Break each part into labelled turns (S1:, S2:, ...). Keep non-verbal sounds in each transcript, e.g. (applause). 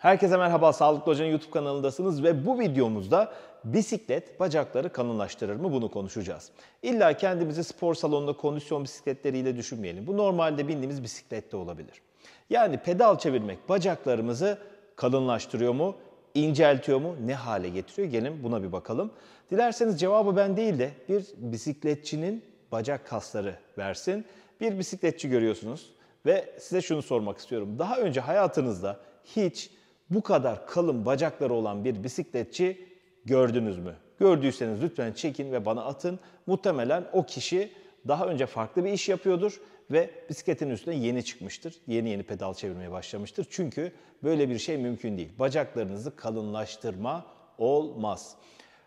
S1: Herkese merhaba, Sağlıklı Hoca'nın YouTube kanalındasınız ve bu videomuzda bisiklet bacakları kalınlaştırır mı bunu konuşacağız. İlla kendimizi spor salonunda kondisyon bisikletleriyle düşünmeyelim. Bu normalde bindiğimiz bisiklette olabilir. Yani pedal çevirmek bacaklarımızı kalınlaştırıyor mu, inceltiyor mu, ne hale getiriyor? Gelin buna bir bakalım. Dilerseniz cevabı ben değil de bir bisikletçinin bacak kasları versin. Bir bisikletçi görüyorsunuz ve size şunu sormak istiyorum. Daha önce hayatınızda hiç bu kadar kalın bacakları olan bir bisikletçi gördünüz mü? Gördüyseniz lütfen çekin ve bana atın. Muhtemelen o kişi daha önce farklı bir iş yapıyordur ve bisikletin üstüne yeni çıkmıştır. Yeni yeni pedal çevirmeye başlamıştır. Çünkü böyle bir şey mümkün değil. Bacaklarınızı kalınlaştırma olmaz.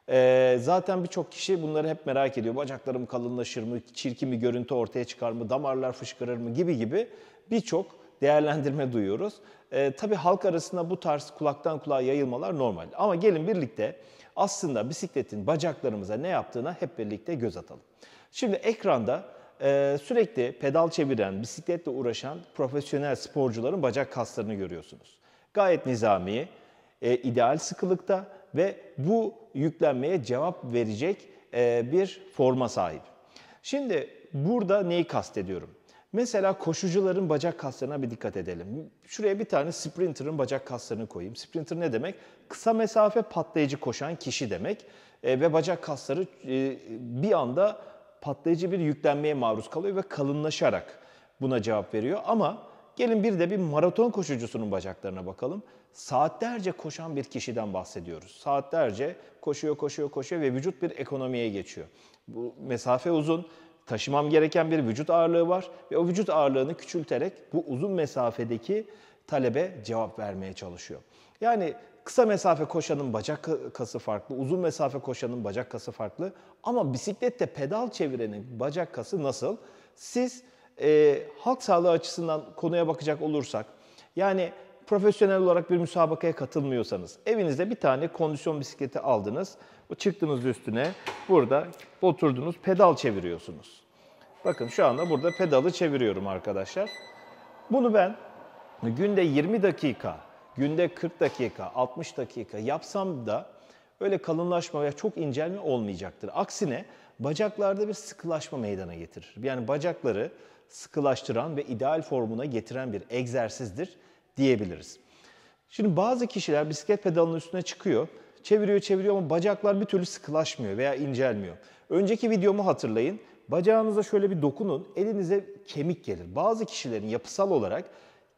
S1: Ee, zaten birçok kişi bunları hep merak ediyor. Bacaklarım kalınlaşır mı, çirkin bir görüntü ortaya çıkar mı, damarlar fışkırır mı gibi gibi birçok değerlendirme duyuyoruz. E, tabii halk arasında bu tarz kulaktan kulağa yayılmalar normal. Ama gelin birlikte aslında bisikletin bacaklarımıza ne yaptığına hep birlikte göz atalım. Şimdi ekranda e, sürekli pedal çeviren, bisikletle uğraşan profesyonel sporcuların bacak kaslarını görüyorsunuz. Gayet nizami, e, ideal sıkılıkta ve bu yüklenmeye cevap verecek e, bir forma sahip. Şimdi burada neyi kastediyorum? Mesela koşucuların bacak kaslarına bir dikkat edelim. Şuraya bir tane sprinter'ın bacak kaslarını koyayım. Sprinter ne demek? Kısa mesafe patlayıcı koşan kişi demek. E, ve bacak kasları e, bir anda patlayıcı bir yüklenmeye maruz kalıyor ve kalınlaşarak buna cevap veriyor. Ama gelin bir de bir maraton koşucusunun bacaklarına bakalım. Saatlerce koşan bir kişiden bahsediyoruz. Saatlerce koşuyor, koşuyor, koşuyor ve vücut bir ekonomiye geçiyor. Bu mesafe uzun, taşımam gereken bir vücut ağırlığı var ve o vücut ağırlığını küçülterek bu uzun mesafedeki talebe cevap vermeye çalışıyor. Yani kısa mesafe koşanın bacak kası farklı, uzun mesafe koşanın bacak kası farklı ama bisiklette pedal çevirenin bacak kası nasıl? Siz e, halk sağlığı açısından konuya bakacak olursak, yani profesyonel olarak bir müsabakaya katılmıyorsanız, evinizde bir tane kondisyon bisikleti aldınız, çıktınız üstüne, Burada oturdunuz pedal çeviriyorsunuz. Bakın şu anda burada pedalı çeviriyorum arkadaşlar. Bunu ben günde 20 dakika, günde 40 dakika, 60 dakika yapsam da öyle kalınlaşma veya çok incelme olmayacaktır. Aksine bacaklarda bir sıkılaşma meydana getirir. Yani bacakları sıkılaştıran ve ideal formuna getiren bir egzersizdir diyebiliriz. Şimdi bazı kişiler bisiklet pedalının üstüne çıkıyor Çeviriyor çeviriyor ama bacaklar bir türlü sıkılaşmıyor veya incelmiyor. Önceki videomu hatırlayın. Bacağınıza şöyle bir dokunun. Elinize kemik gelir. Bazı kişilerin yapısal olarak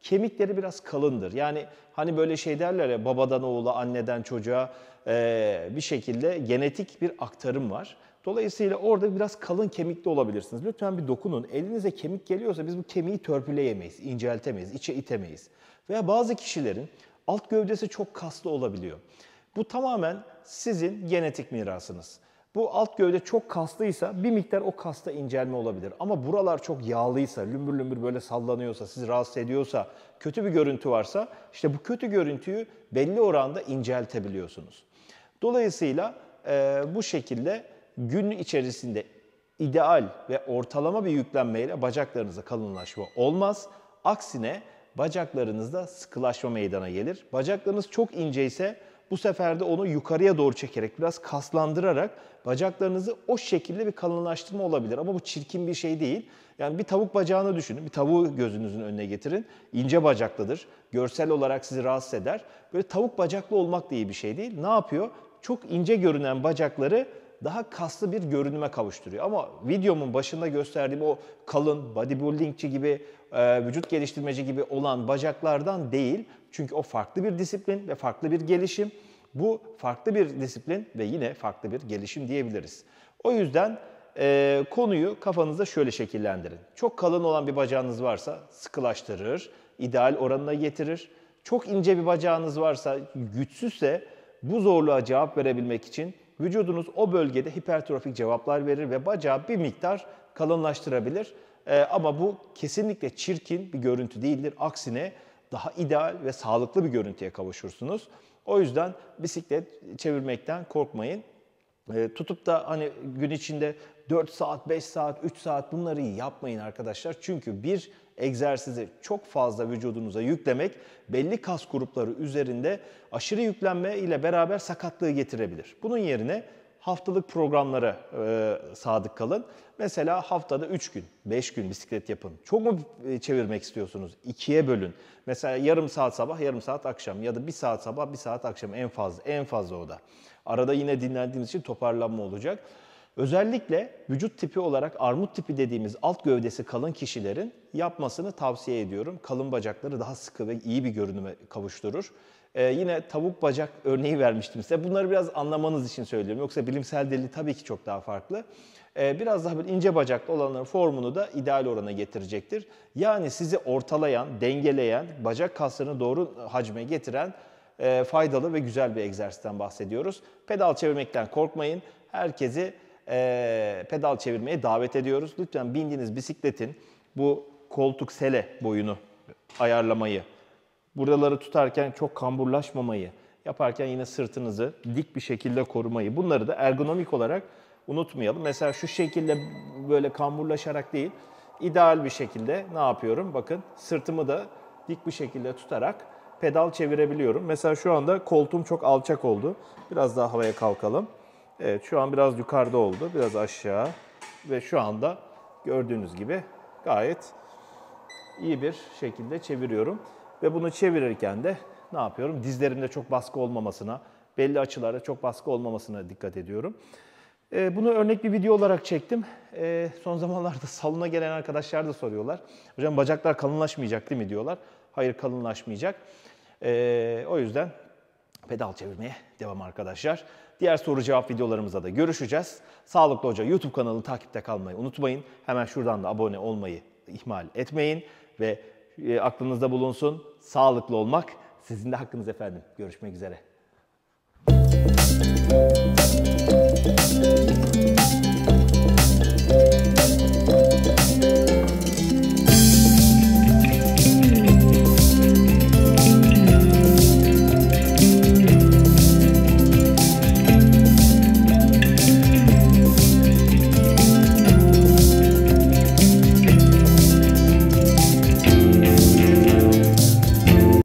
S1: kemikleri biraz kalındır. Yani hani böyle şey derler ya babadan oğula, anneden çocuğa ee, bir şekilde genetik bir aktarım var. Dolayısıyla orada biraz kalın kemikli olabilirsiniz. Lütfen bir dokunun. Elinize kemik geliyorsa biz bu kemiği törpüleyemeyiz, inceltemeyiz, içe itemeyiz. Veya bazı kişilerin alt gövdesi çok kaslı olabiliyor. Bu tamamen sizin genetik mirasınız. Bu alt gövde çok kaslıysa bir miktar o kasta incelme olabilir. Ama buralar çok yağlıysa, lümbür lümbür böyle sallanıyorsa, sizi rahatsız ediyorsa, kötü bir görüntü varsa işte bu kötü görüntüyü belli oranda inceltebiliyorsunuz. Dolayısıyla e, bu şekilde gün içerisinde ideal ve ortalama bir yüklenmeyle bacaklarınızda kalınlaşma olmaz. Aksine bacaklarınızda sıkılaşma meydana gelir. Bacaklarınız çok ince ise bu sefer de onu yukarıya doğru çekerek, biraz kaslandırarak bacaklarınızı o şekilde bir kalınlaştırma olabilir. Ama bu çirkin bir şey değil. Yani bir tavuk bacağını düşünün. Bir tavuğu gözünüzün önüne getirin. İnce bacaklıdır. Görsel olarak sizi rahatsız eder. Böyle tavuk bacaklı olmak da iyi bir şey değil. Ne yapıyor? Çok ince görünen bacakları daha kaslı bir görünüme kavuşturuyor. Ama videomun başında gösterdiğim o kalın bodybuildingçi gibi e, vücut geliştirmeci gibi olan bacaklardan değil. Çünkü o farklı bir disiplin ve farklı bir gelişim. Bu farklı bir disiplin ve yine farklı bir gelişim diyebiliriz. O yüzden e, konuyu kafanızda şöyle şekillendirin. Çok kalın olan bir bacağınız varsa sıkılaştırır, ideal oranına getirir. Çok ince bir bacağınız varsa, güçsüzse bu zorluğa cevap verebilmek için vücudunuz o bölgede hipertrofik cevaplar verir ve bacağı bir miktar kalınlaştırabilir. E, ama bu kesinlikle çirkin bir görüntü değildir. Aksine daha ideal ve sağlıklı bir görüntüye kavuşursunuz. O yüzden bisiklet çevirmekten korkmayın. E, tutup da hani gün içinde 4 saat, 5 saat, 3 saat bunları yapmayın arkadaşlar. Çünkü bir egzersizi çok fazla vücudunuza yüklemek belli kas grupları üzerinde aşırı yüklenme ile beraber sakatlığı getirebilir. Bunun yerine haftalık programlara e, sadık kalın. Mesela haftada 3 gün, 5 gün bisiklet yapın. Çok mu e, çevirmek istiyorsunuz? İkiye bölün. Mesela yarım saat sabah, yarım saat akşam ya da bir saat sabah, bir saat akşam en fazla, en fazla o da. Arada yine dinlendiğimiz için toparlanma olacak. Özellikle vücut tipi olarak armut tipi dediğimiz alt gövdesi kalın kişilerin yapmasını tavsiye ediyorum. Kalın bacakları daha sıkı ve iyi bir görünüme kavuşturur. Ee, yine tavuk bacak örneği vermiştim size. Bunları biraz anlamanız için söylüyorum. Yoksa bilimsel delil tabii ki çok daha farklı. Ee, biraz daha böyle ince bacaklı olanların formunu da ideal orana getirecektir. Yani sizi ortalayan, dengeleyen, bacak kaslarını doğru hacme getiren e, faydalı ve güzel bir egzersizden bahsediyoruz. Pedal çevirmekten korkmayın. Herkesi e, pedal çevirmeye davet ediyoruz. Lütfen bindiğiniz bisikletin bu koltuk sele boyunu ayarlamayı Buraları tutarken çok kamburlaşmamayı, yaparken yine sırtınızı dik bir şekilde korumayı. Bunları da ergonomik olarak unutmayalım. Mesela şu şekilde böyle kamburlaşarak değil, ideal bir şekilde ne yapıyorum? Bakın sırtımı da dik bir şekilde tutarak pedal çevirebiliyorum. Mesela şu anda koltuğum çok alçak oldu. Biraz daha havaya kalkalım. Evet şu an biraz yukarıda oldu. Biraz aşağı. Ve şu anda gördüğünüz gibi gayet iyi bir şekilde çeviriyorum. Ve bunu çevirirken de ne yapıyorum? Dizlerimde çok baskı olmamasına, belli açılarda çok baskı olmamasına dikkat ediyorum. Ee, bunu örnek bir video olarak çektim. Ee, son (laughs) zamanlarda salona gelen arkadaşlar da soruyorlar. Hocam bacaklar kalınlaşmayacak değil mi diyorlar. Hayır kalınlaşmayacak. Ee, o yüzden pedal çevirmeye devam arkadaşlar. Diğer soru cevap videolarımızda da görüşeceğiz. Sağlıklı Hoca YouTube kanalını takipte kalmayı unutmayın. Hemen şuradan da abone olmayı ihmal etmeyin. Ve e, aklınızda bulunsun. Sağlıklı olmak sizin de hakkınız efendim. Görüşmek üzere. Müzik